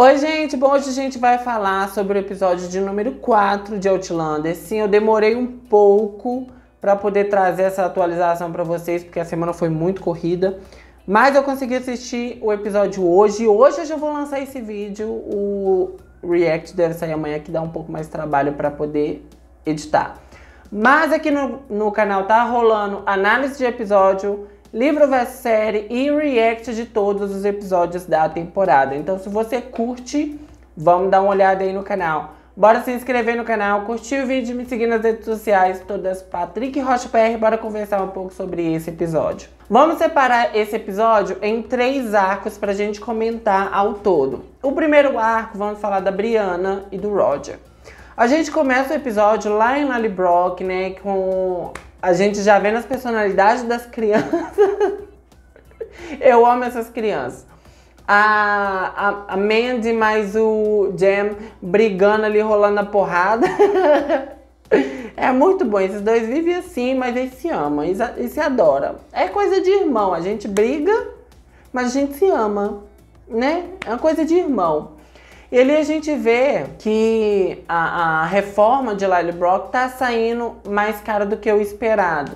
Oi, gente! Bom, hoje a gente vai falar sobre o episódio de número 4 de Outlander. Sim, eu demorei um pouco para poder trazer essa atualização para vocês, porque a semana foi muito corrida. Mas eu consegui assistir o episódio hoje. Hoje eu já vou lançar esse vídeo. O React deve sair amanhã, que dá um pouco mais de trabalho para poder editar. Mas aqui no, no canal tá rolando análise de episódio livro versus série e react de todos os episódios da temporada. Então, se você curte, vamos dar uma olhada aí no canal. Bora se inscrever no canal, curtir o vídeo, me seguir nas redes sociais, todas Patrick Rocha PR, bora conversar um pouco sobre esse episódio. Vamos separar esse episódio em três arcos para a gente comentar ao todo. O primeiro arco, vamos falar da Brianna e do Roger. A gente começa o episódio lá em Lallybrook, né, com a gente já vê nas personalidades das crianças. Eu amo essas crianças. A, a, a Mandy mais o Jam brigando ali, rolando a porrada. É muito bom, esses dois vivem assim, mas eles se amam e eles se adoram. É coisa de irmão, a gente briga, mas a gente se ama, né? É uma coisa de irmão. E ali a gente vê que a, a reforma de Lyle Brock está saindo mais cara do que o esperado.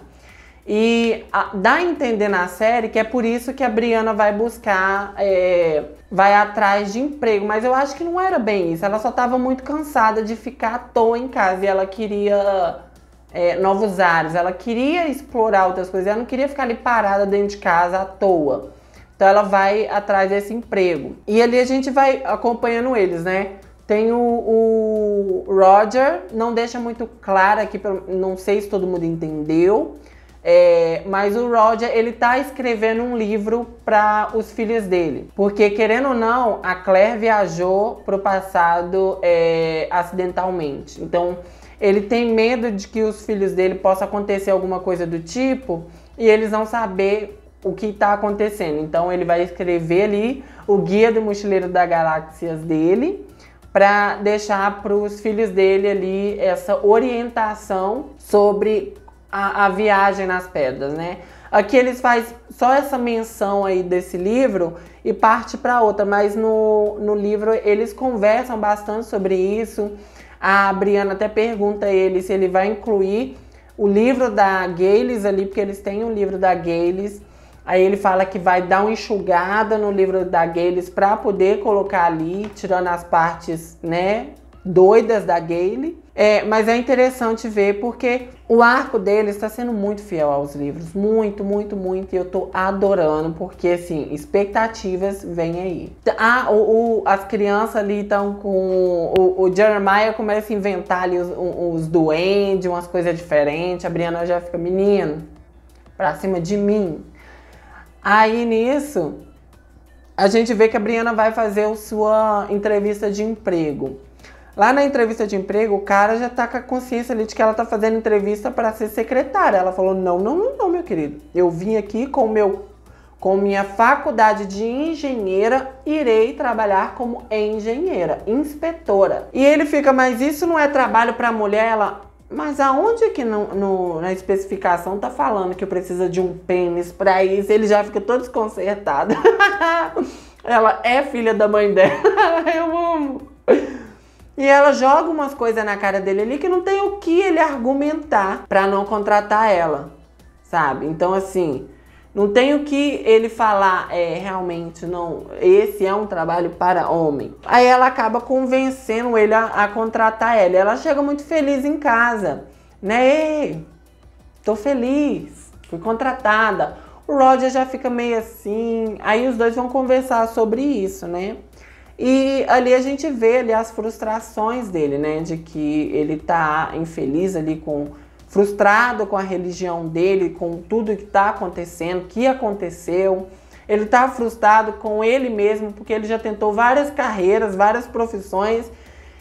E a, dá a entender na série que é por isso que a Brianna vai buscar, é, vai atrás de emprego. Mas eu acho que não era bem isso. Ela só estava muito cansada de ficar à toa em casa e ela queria é, novos ares, ela queria explorar outras coisas, ela não queria ficar ali parada dentro de casa à toa. Então ela vai atrás desse emprego. E ali a gente vai acompanhando eles, né? Tem o, o Roger, não deixa muito claro aqui, não sei se todo mundo entendeu, é, mas o Roger, ele tá escrevendo um livro para os filhos dele. Porque, querendo ou não, a Claire viajou pro passado é, acidentalmente. Então, ele tem medo de que os filhos dele possa acontecer alguma coisa do tipo e eles não saber o que está acontecendo. Então ele vai escrever ali o guia do mochileiro das galáxias dele para deixar para os filhos dele ali essa orientação sobre a, a, viagem nas pedras, né? Aqui eles faz só essa menção aí desse livro e parte para outra, mas no, no livro eles conversam bastante sobre isso. A Briana até pergunta a ele se ele vai incluir o livro da Gales ali, porque eles têm o um livro da Gales. Aí ele fala que vai dar uma enxugada no livro da Gales para poder colocar ali, tirando as partes, né, doidas da Gale. É, mas é interessante ver porque o arco dele está sendo muito fiel aos livros, muito, muito, muito, e eu tô adorando, porque assim, expectativas vem aí. Ah, o, o as crianças ali estão com. O, o, Jeremiah começa a inventar ali os, os duendes, umas coisas diferentes. A Briana já fica, menino, pra cima de mim. Aí nisso, a gente vê que a Briana vai fazer a sua entrevista de emprego. Lá na entrevista de emprego, o cara já tá com a consciência ali de que ela tá fazendo entrevista para ser secretária. Ela falou: não, não, não, não, meu querido. Eu vim aqui com meu com minha faculdade de engenheira, irei trabalhar como engenheira, inspetora. E ele fica, mas isso não é trabalho para mulher? Ela, mas aonde que no, no, na especificação tá falando que precisa de um pênis para isso? Ele já fica todo desconcertado. ela é filha da mãe dela. Eu amo. E ela joga umas coisas na cara dele ali que não tem o que ele argumentar para não contratar ela, sabe? Então assim, não tem o que ele falar, é, realmente, não, esse é um trabalho para homem. Aí ela acaba convencendo ele a, a contratar ela. Ela chega muito feliz em casa, né? Ei, tô feliz, fui contratada. O Roger já fica meio assim, aí os dois vão conversar sobre isso, né? E ali a gente vê ali as frustrações dele, né? De que ele tá infeliz ali com frustrado com a religião dele, com tudo que está acontecendo, que aconteceu. Ele está frustrado com ele mesmo, porque ele já tentou várias carreiras, várias profissões,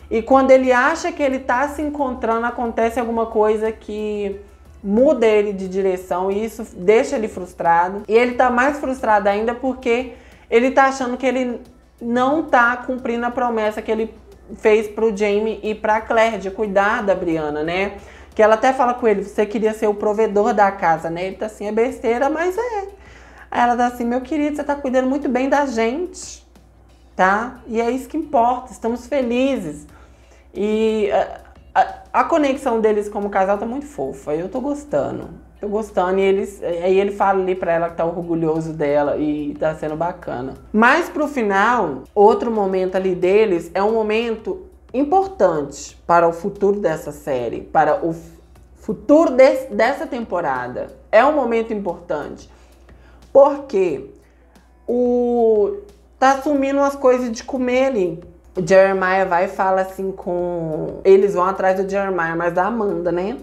e quando ele acha que ele está se encontrando, acontece alguma coisa que muda ele de direção e isso deixa ele frustrado. E ele está mais frustrado ainda porque ele está achando que ele não está cumprindo a promessa que ele fez para o Jamie e para Claire de cuidar da Brianna, né? Que ela até fala com ele, você queria ser o provedor da casa, né? Ele tá assim, é besteira, mas é. Aí ela tá assim, meu querido, você tá cuidando muito bem da gente, tá? E é isso que importa, estamos felizes. E a, a, a conexão deles como casal tá muito fofa, eu tô gostando. Tô gostando e eles, aí ele fala ali pra ela que tá orgulhoso dela e tá sendo bacana. Mas pro final, outro momento ali deles é um momento importantes para o futuro dessa série, para o futuro de dessa temporada. É um momento importante. Porque o tá assumindo umas coisas de comer ali. O Jeremiah vai e fala assim com. Eles vão atrás do Jeremiah, mas da Amanda, né?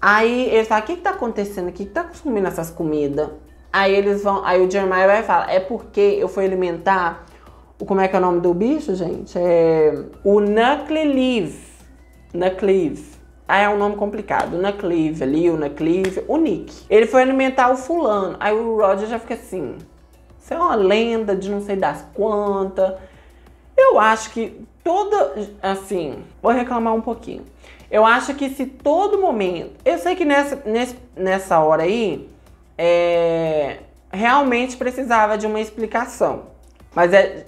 Aí ele fala: o que, que tá acontecendo que Que tá consumindo essas comidas? Aí eles vão. Aí o Jeremiah vai e fala: é porque eu fui alimentar como é que é o nome do bicho, gente? É o Nucleave. Nucleave. Ah, é um nome complicado. O Nucleave ali, o Nucleave, o Nick. Ele foi alimentar o fulano. Aí o Roger já fica assim, isso é uma lenda de não sei das quantas. Eu acho que toda, assim, vou reclamar um pouquinho. Eu acho que se todo momento, eu sei que nessa, nessa hora aí, é, realmente precisava de uma explicação. Mas é,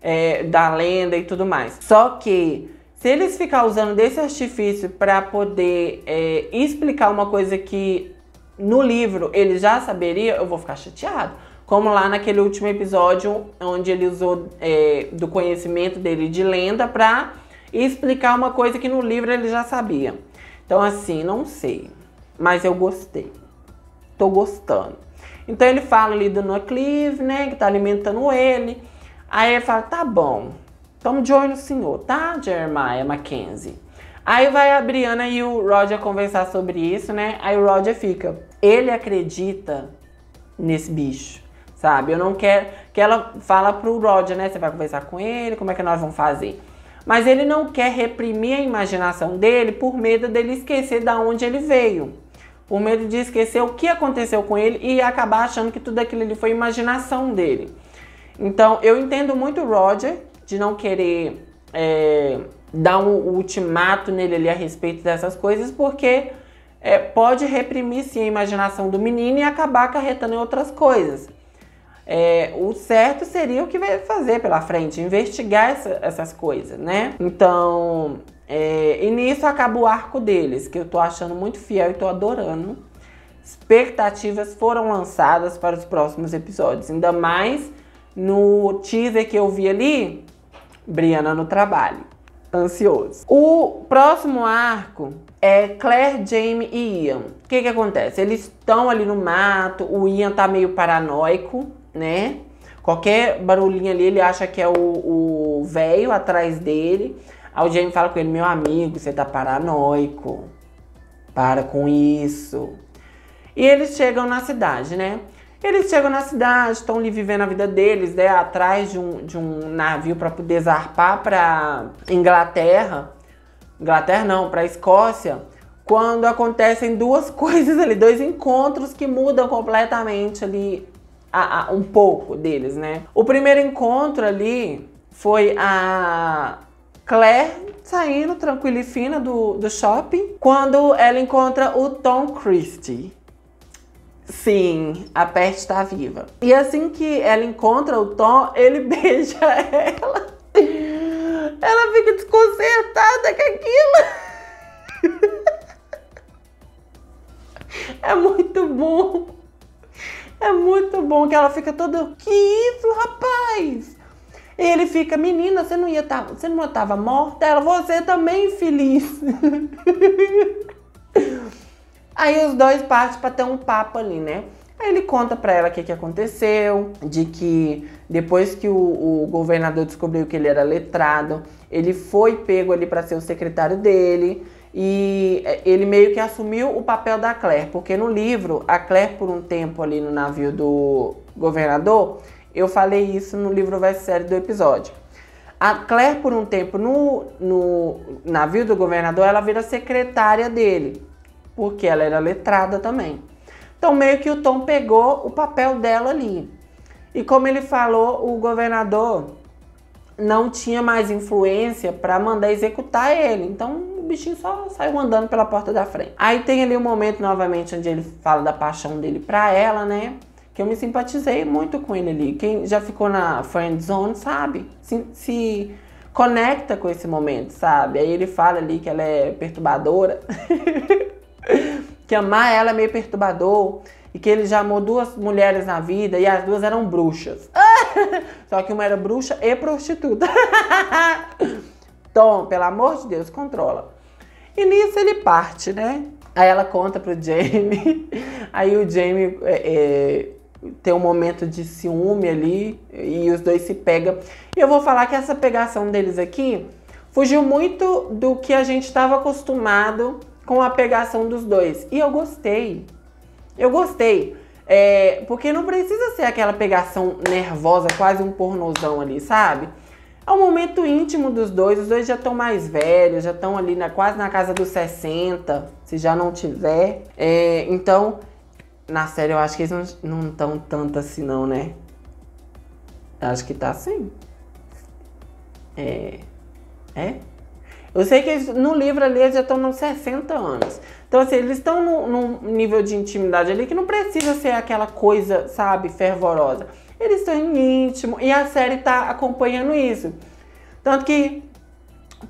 é, da lenda e tudo mais. Só que se eles ficar usando desse artifício para poder é, explicar uma coisa que no livro ele já saberia, eu vou ficar chateado. Como lá naquele último episódio, onde ele usou é, do conhecimento dele de lenda para explicar uma coisa que no livro ele já sabia. Então, assim, não sei. Mas eu gostei. Tô gostando. Então ele fala ali do Nucleave, né? Que tá alimentando ele. Aí ele fala, tá bom, tamo de olho no senhor, tá, Jeremiah Mackenzie? Aí vai a Brianna e o Roger conversar sobre isso, né? Aí o Roger fica, ele acredita nesse bicho, sabe? Eu não quero... Que ela fala pro Roger, né? Você vai conversar com ele, como é que nós vamos fazer? Mas ele não quer reprimir a imaginação dele por medo dele esquecer da onde ele veio. Por medo de esquecer o que aconteceu com ele e acabar achando que tudo aquilo ali foi imaginação dele. Então eu entendo muito o Roger de não querer é, dar um ultimato nele ali a respeito dessas coisas, porque é, pode reprimir sim a imaginação do menino e acabar acarretando em outras coisas. É, o certo seria o que vai fazer pela frente, investigar essa, essas coisas, né? Então, é, e nisso acaba o arco deles, que eu tô achando muito fiel e tô adorando. Expectativas foram lançadas para os próximos episódios, ainda mais no teaser que eu vi ali, Brianna no trabalho. Ansioso. O próximo arco é Claire, Jamie e Ian. O que que acontece? Eles estão ali no mato, o Ian tá meio paranoico, né? Qualquer barulhinho ali, ele acha que é o velho atrás dele. Aí o Jamie fala com ele, meu amigo, você tá paranoico. Para com isso. E eles chegam na cidade, né? Eles chegam na cidade, estão ali vivendo a vida deles, né, atrás de um, de um navio para poder zarpar para Inglaterra. Inglaterra não, para Escócia. Quando acontecem duas coisas ali, dois encontros que mudam completamente ali a, a, um pouco deles, né? O primeiro encontro ali foi a Claire saindo tranquila e fina do, do shopping, quando ela encontra o Tom Christie. Sim, a Pert está viva. E assim que ela encontra o Tom, ele beija ela. Ela fica desconcertada com aquilo. É muito bom. É muito bom que ela fica toda. Que isso, rapaz? E ele fica, menina, você não ia tá, você não estava morta? Ela, você também, feliz. Aí os dois partem para ter um papo ali, né? Aí ele conta para ela o que, que aconteceu, de que depois que o, o, governador descobriu que ele era letrado, ele foi pego ali para ser o secretário dele e eh, ele meio que assumiu o papel da Claire, porque no livro, a Claire por um tempo ali no navio do governador, eu falei isso no livro verso série do episódio. A Claire por um tempo no, no navio do governador, ela vira secretária dele porque ela era letrada também. Então, meio que o Tom pegou o papel dela ali. E como ele falou, o governador não tinha mais influência para mandar executar ele. Então, o bichinho só saiu andando pela porta da frente. Aí tem ali o um momento novamente onde ele fala da paixão dele para ela, né? Que eu me simpatizei muito com ele ali. Quem já ficou na friend zone sabe, se, se conecta com esse momento, sabe? Aí ele fala ali que ela é perturbadora. que amar ela é meio perturbador e que ele já amou duas mulheres na vida e as duas eram bruxas. Só que uma era bruxa e prostituta. Tom, pelo amor de Deus, controla. E nisso ele parte, né? Aí ela conta pro Jamie. Aí o Jamie é, é, tem um momento de ciúme ali e os dois se pegam. E eu vou falar que essa pegação deles aqui fugiu muito do que a gente estava acostumado com a pegação dos dois. E eu gostei. Eu gostei. É, porque não precisa ser aquela pegação nervosa, quase um pornozão ali, sabe? É um momento íntimo dos dois, os dois já estão mais velhos, já estão ali na, quase na casa dos 60, se já não tiver. É, então, na série eu acho que eles não estão tanto assim não, né? Acho que tá assim. É. É? Eu sei que eles, no livro ali eles já estão nos 60 anos. Então, assim, eles estão num, num nível de intimidade ali que não precisa ser aquela coisa, sabe, fervorosa. Eles estão em íntimo e a série está acompanhando isso. Tanto que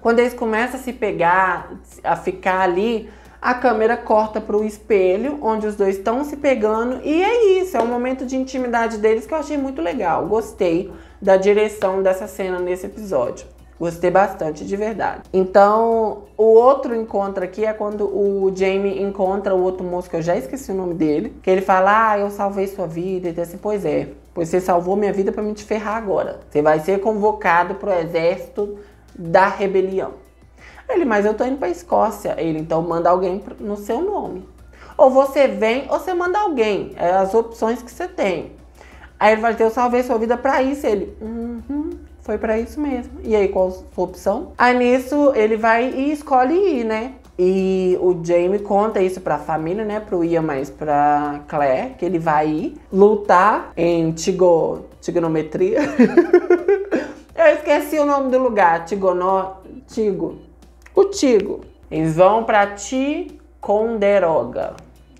quando eles começam a se pegar, a ficar ali, a câmera corta para o espelho, onde os dois estão se pegando, e é isso, é um momento de intimidade deles que eu achei muito legal. Gostei da direção dessa cena nesse episódio. Gostei bastante, de verdade. Então, o outro encontro aqui é quando o Jamie encontra o outro moço, que eu já esqueci o nome dele, que ele fala: Ah, eu salvei sua vida. E diz assim: Pois é, pois você salvou minha vida para me te ferrar agora. Você vai ser convocado para o exército da rebelião. Ele, mas eu tô indo pra Escócia. Ele, então manda alguém no seu nome. Ou você vem, ou você manda alguém. É as opções que você tem. Aí ele vai ter, eu salvei sua vida pra isso. Ele, uhum foi para isso mesmo. E aí, qual a sua opção? Aí nisso ele vai e escolhe ir, né? E o Jamie conta isso pra família, né? Pro Ian, mas pra Claire, que ele vai ir lutar em tigo, trigonometria. Eu esqueci o nome do lugar, Tigonó, Tigo. O Tigo. Eles vão pra Ticonderoga.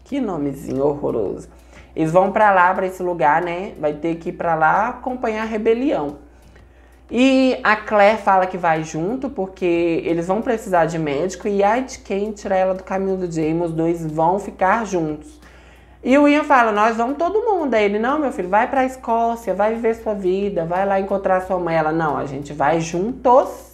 Que nomezinho horroroso. Eles vão para lá, para esse lugar, né? Vai ter que ir para lá acompanhar a rebelião. E a Claire fala que vai junto, porque eles vão precisar de médico e a de quem tirar ela do caminho do Jamie, os dois vão ficar juntos. E o Ian fala: Nós vamos todo mundo. Aí ele: Não, meu filho, vai pra Escócia, vai viver sua vida, vai lá encontrar sua mãe. Ela: Não, a gente vai juntos.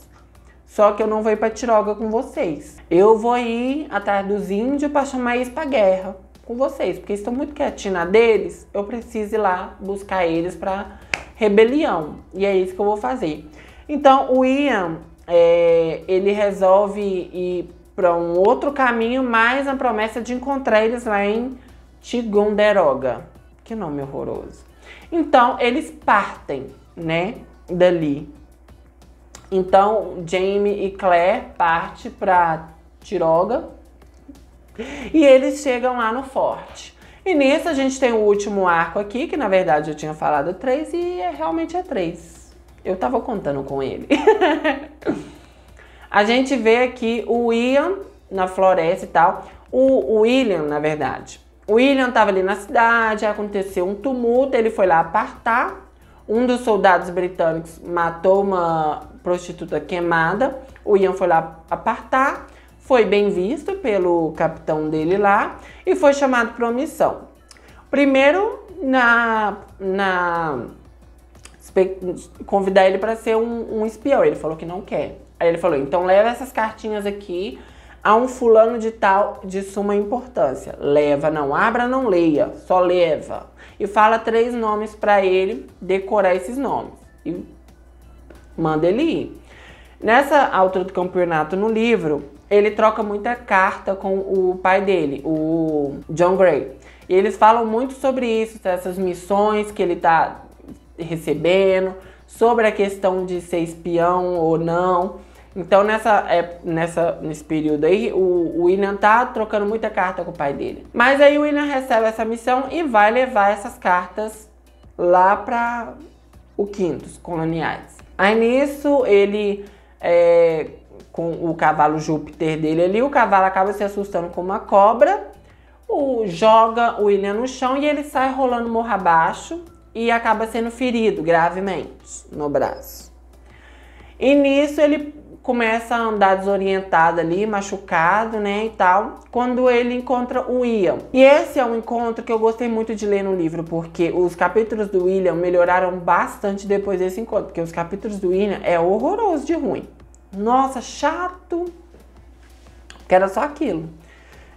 Só que eu não vou ir pra Tiroga com vocês. Eu vou ir atrás dos índios pra chamar eles pra guerra com vocês, porque estão muito quietinhos na deles. Eu preciso ir lá buscar eles pra rebelião. E é isso que eu vou fazer. Então o Ian, é, ele resolve ir para um outro caminho, mas a promessa de encontrar eles lá em Tigonderoga. Que nome horroroso. Então eles partem, né, dali. Então Jamie e Claire partem para Tiroga e eles chegam lá no forte. E nisso a gente tem o último arco aqui, que na verdade eu tinha falado três e é, realmente é três. Eu estava contando com ele. a gente vê aqui o Ian na floresta e tal. O, William, na verdade. O William estava ali na cidade, aconteceu um tumulto, ele foi lá apartar. Um dos soldados britânicos matou uma prostituta queimada. O Ian foi lá apartar foi bem visto pelo capitão dele lá e foi chamado para uma missão. Primeiro, na, na convidar ele para ser um, um, espião, ele falou que não quer. Aí ele falou: então leva essas cartinhas aqui a um fulano de tal de suma importância. Leva, não abra, não leia, só leva. E fala três nomes para ele decorar esses nomes e manda ele ir. Nessa altura do campeonato no livro, ele troca muita carta com o pai dele, o John Gray. E eles falam muito sobre isso, essas missões que ele está recebendo, sobre a questão de ser espião ou não. Então, nessa, é, nessa, nesse período aí, o, o William tá trocando muita carta com o pai dele. Mas aí o William recebe essa missão e vai levar essas cartas lá para o Quintos, coloniais. Aí nisso ele é, com o cavalo Júpiter dele ali, o cavalo acaba se assustando com uma cobra, o, joga o William no chão e ele sai rolando morro abaixo e acaba sendo ferido gravemente no braço. E nisso ele começa a andar desorientado ali, machucado, né, e tal, quando ele encontra o William. E esse é um encontro que eu gostei muito de ler no livro, porque os capítulos do William melhoraram bastante depois desse encontro, porque os capítulos do William é horroroso de ruim. Nossa, chato. Que era só aquilo.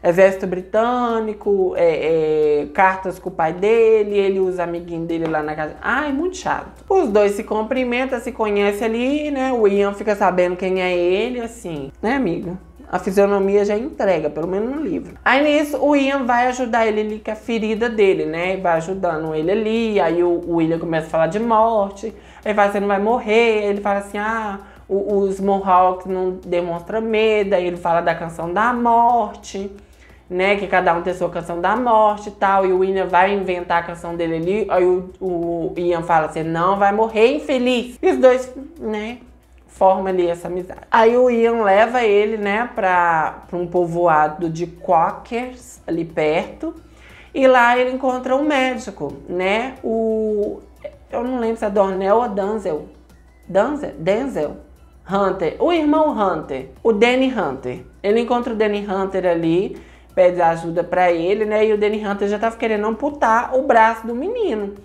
Exército britânico, é, é, cartas com o pai dele, ele usa amiguinho dele lá na casa. Ai, muito chato. Os dois se cumprimentam, se conhecem ali, né? O Ian fica sabendo quem é ele, assim, né, amiga? A fisionomia já entrega, pelo menos no livro. Aí nisso, o Ian vai ajudar ele ali com é a ferida dele, né? E vai ajudando ele ali. Aí o, o William começa a falar de morte. Aí vai, você não vai morrer. Aí ele fala assim: ah, o, os Mohawks não demonstram medo, aí ele fala da canção da morte, né? Que cada um tem sua canção da morte e tal. E o William vai inventar a canção dele ali. Aí o, o Ian fala assim: não vai morrer infeliz. E os dois, né? Forma ali essa amizade. Aí o Ian leva ele, né, pra, pra um povoado de Quakers ali perto. E lá ele encontra um médico, né? O. Eu não lembro se é Dornel ou Danzel. Danzel? Denzel. Hunter, o irmão Hunter, o Danny Hunter. Ele encontra o Danny Hunter ali, pede ajuda para ele, né? E o Danny Hunter já tava querendo amputar o braço do menino.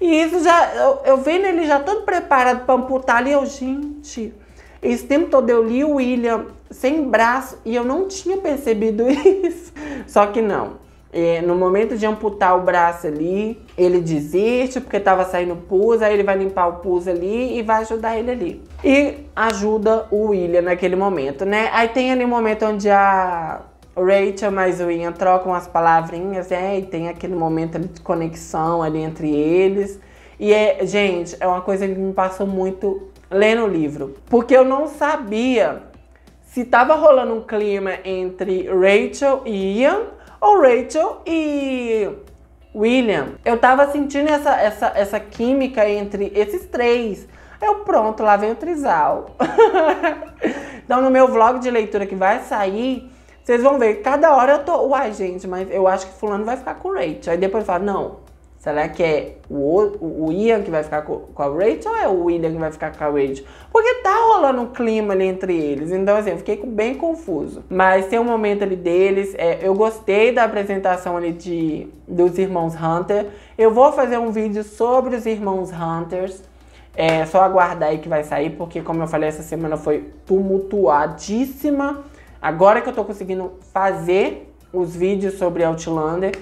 E isso já, eu, eu vendo ele já todo preparado para amputar ali, eu, gente, esse tempo todo eu li o William sem braço e eu não tinha percebido isso. Só que não, é, no momento de amputar o braço ali, ele desiste porque estava saindo pus, aí ele vai limpar o pus ali e vai ajudar ele ali. E ajuda o William naquele momento, né? Aí tem ali um momento onde a Rachel mais o Ian trocam as palavrinhas, né? E tem aquele momento de conexão ali entre eles. E é, gente, é uma coisa que me passou muito lendo o livro, porque eu não sabia se tava rolando um clima entre Rachel e Ian ou Rachel e William. Eu tava sentindo essa, essa, essa química entre esses três. Eu pronto, lá vem o trisal. então no meu vlog de leitura que vai sair, vocês vão ver, cada hora eu tô, uai gente, mas eu acho que fulano vai ficar com Rachel. Aí depois eu falo, não, Será que é o, o Ian que vai ficar com, com a Rachel ou é o William que vai ficar com a Rachel? Porque tá rolando um clima ali entre eles. Então, assim, eu fiquei bem confuso. Mas tem um momento ali deles. É, eu gostei da apresentação ali de, dos irmãos Hunter. Eu vou fazer um vídeo sobre os irmãos Hunters. É só aguardar aí que vai sair, porque como eu falei, essa semana foi tumultuadíssima. Agora que eu tô conseguindo fazer os vídeos sobre Outlander,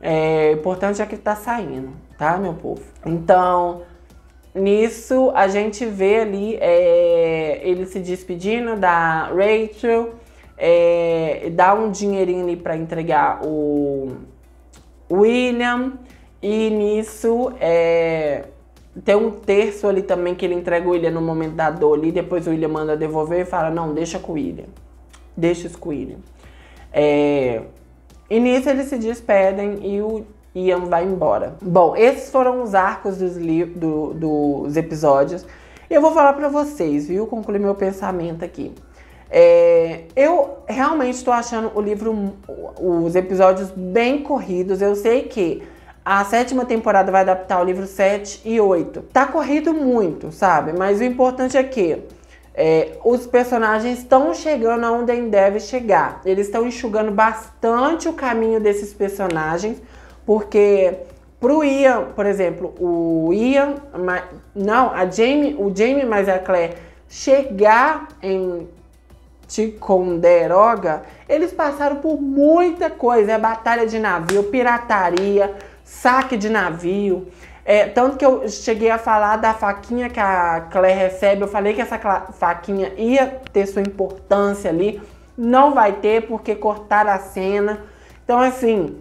é, o importante é que tá saindo, tá, meu povo? Então, nisso a gente vê ali é, ele se despedindo da Rachel, é, dá um dinheirinho ali pra entregar o William, e nisso é tem um terço ali também que ele entrega o William no momento da dor ali, depois o William manda devolver e fala, não, deixa com o William. Deixa isso com o William. É, e nisso eles se despedem e o Ian vai embora. Bom, esses foram os arcos dos, do, dos episódios. E eu vou falar para vocês, viu? Concluir meu pensamento aqui. É, eu realmente estou achando o livro, os episódios bem corridos. Eu sei que a sétima temporada vai adaptar o livro 7 e 8. Tá corrido muito, sabe? Mas o importante é que é, os personagens estão chegando aonde deve chegar. Eles estão enxugando bastante o caminho desses personagens, porque pro Ian, por exemplo, o Ian, não, a Jamie, o Jamie mais a Claire chegar em Ticonderoga, eles passaram por muita coisa, é batalha de navio, pirataria, saque de navio, é, tanto que eu cheguei a falar da faquinha que a Claire recebe, eu falei que essa faquinha ia ter sua importância ali, não vai ter porque cortaram a cena. Então, assim,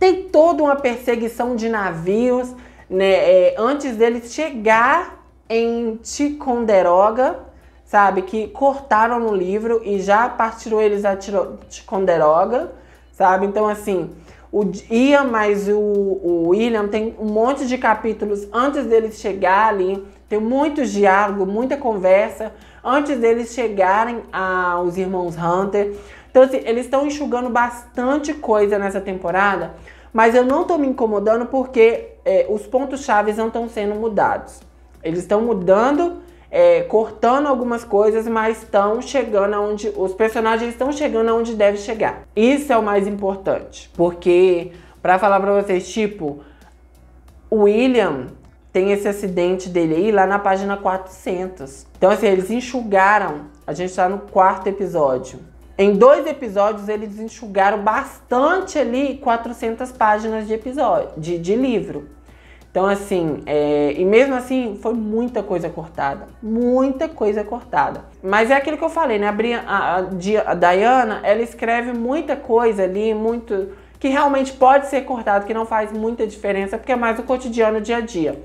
tem toda uma perseguição de navios, né? É, antes deles chegar em Ticonderoga, sabe? Que cortaram no livro e já partiram eles a Ticonderoga, sabe? Então, assim. O Ian mais o, o William tem um monte de capítulos antes deles chegar ali, tem muito diálogo, muita conversa antes deles chegarem aos irmãos Hunter. Então, assim, eles estão enxugando bastante coisa nessa temporada, mas eu não tô me incomodando porque é, os pontos chaves não estão sendo mudados. Eles estão mudando é, cortando algumas coisas, mas estão chegando aonde. Os personagens estão chegando aonde deve chegar. Isso é o mais importante. Porque, para falar para vocês, tipo, o William tem esse acidente dele aí lá na página 400. Então, assim, eles enxugaram. A gente tá no quarto episódio. Em dois episódios, eles enxugaram bastante ali 400 páginas de episódio, de, de livro. Então, assim, é... e mesmo assim, foi muita coisa cortada. Muita coisa cortada. Mas é aquilo que eu falei, né? A, Brian, a, a, a Diana, ela escreve muita coisa ali, muito. que realmente pode ser cortado, que não faz muita diferença, porque é mais o cotidiano, o dia a dia.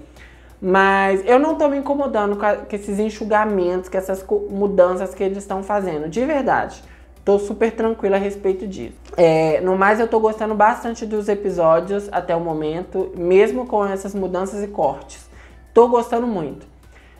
Mas eu não tô me incomodando com, a, com esses enxugamentos, com essas mudanças que eles estão fazendo, de verdade. Tô super tranquila a respeito disso. É, no mais, eu tô gostando bastante dos episódios até o momento, mesmo com essas mudanças e cortes. Tô gostando muito.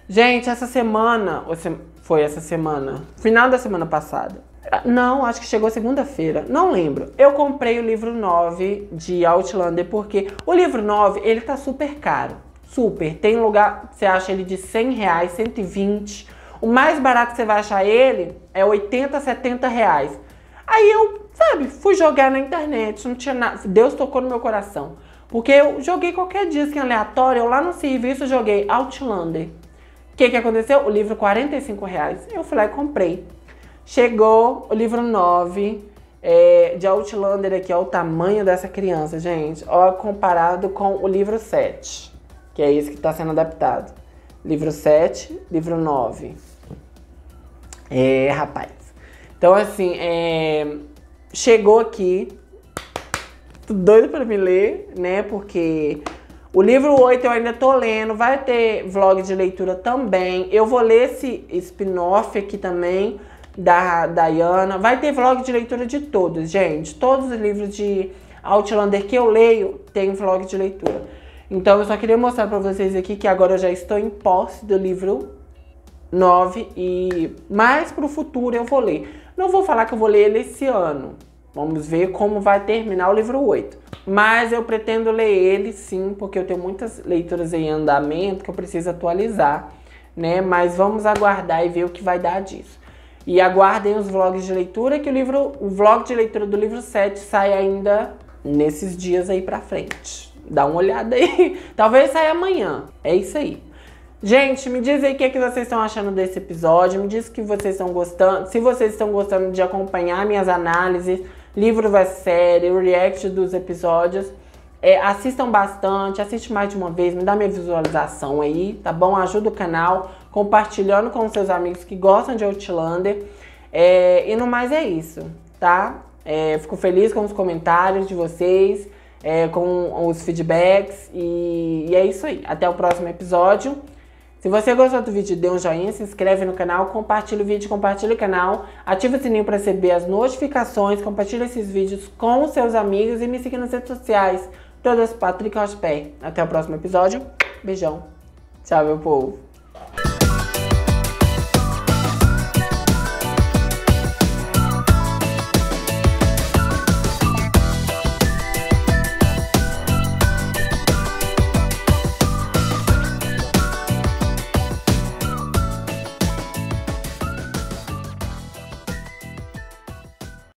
Gente, essa semana. Se... Foi essa semana. Final da semana passada. Ah, não, acho que chegou segunda-feira. Não lembro. Eu comprei o livro 9 de Outlander porque o livro 9 ele tá super caro. Super. Tem lugar, você acha ele de 100 reais, 120. O mais barato que você vai achar ele é 80, 70 reais. Aí eu, sabe, fui jogar na internet, não tinha nada. Deus tocou no meu coração. Porque eu joguei qualquer dia assim, aleatório, eu lá no serviço joguei Outlander. O que, que aconteceu? O livro 45 reais. Eu fui lá e comprei. Chegou o livro 9 é, de Outlander aqui, ó, o tamanho dessa criança, gente. Ó, comparado com o livro 7, que é esse que está sendo adaptado livro 7, livro 9. É, rapaz. Então, assim, é... chegou aqui. Tô doido pra me ler, né? Porque o livro 8 eu ainda tô lendo. Vai ter vlog de leitura também. Eu vou ler esse spin-off aqui também, da Diana. Vai ter vlog de leitura de todos, gente. Todos os livros de Outlander que eu leio tem vlog de leitura. Então eu só queria mostrar para vocês aqui que agora eu já estou em posse do livro 9 e mais para o futuro eu vou ler. Não vou falar que eu vou ler ele esse ano. Vamos ver como vai terminar o livro 8. Mas eu pretendo ler ele sim, porque eu tenho muitas leituras em andamento que eu preciso atualizar, né? Mas vamos aguardar e ver o que vai dar disso. E aguardem os vlogs de leitura, que o livro, o vlog de leitura do livro 7 sai ainda nesses dias aí para frente. Dá uma olhada aí. Talvez saia amanhã. É isso aí. Gente, me diz aí o que, é que vocês estão achando desse episódio. Me diz que vocês estão gostando. Se vocês estão gostando de acompanhar minhas análises, livro vai série, react dos episódios. É, assistam bastante, assiste mais de uma vez, me dá minha visualização aí, tá bom? Ajuda o canal, compartilhando com seus amigos que gostam de Outlander. É, e no mais é isso, tá? É, fico feliz com os comentários de vocês é, com os feedbacks. E, e é isso aí. Até o próximo episódio. Se você gostou do vídeo, dê um joinha, se inscreve no canal, compartilha o vídeo, compartilha o canal, ativa o sininho para receber as notificações, compartilha esses vídeos com seus amigos e me siga nas redes sociais. Todas Patrick Rochepé. Até o próximo episódio. Beijão. Tchau, meu povo.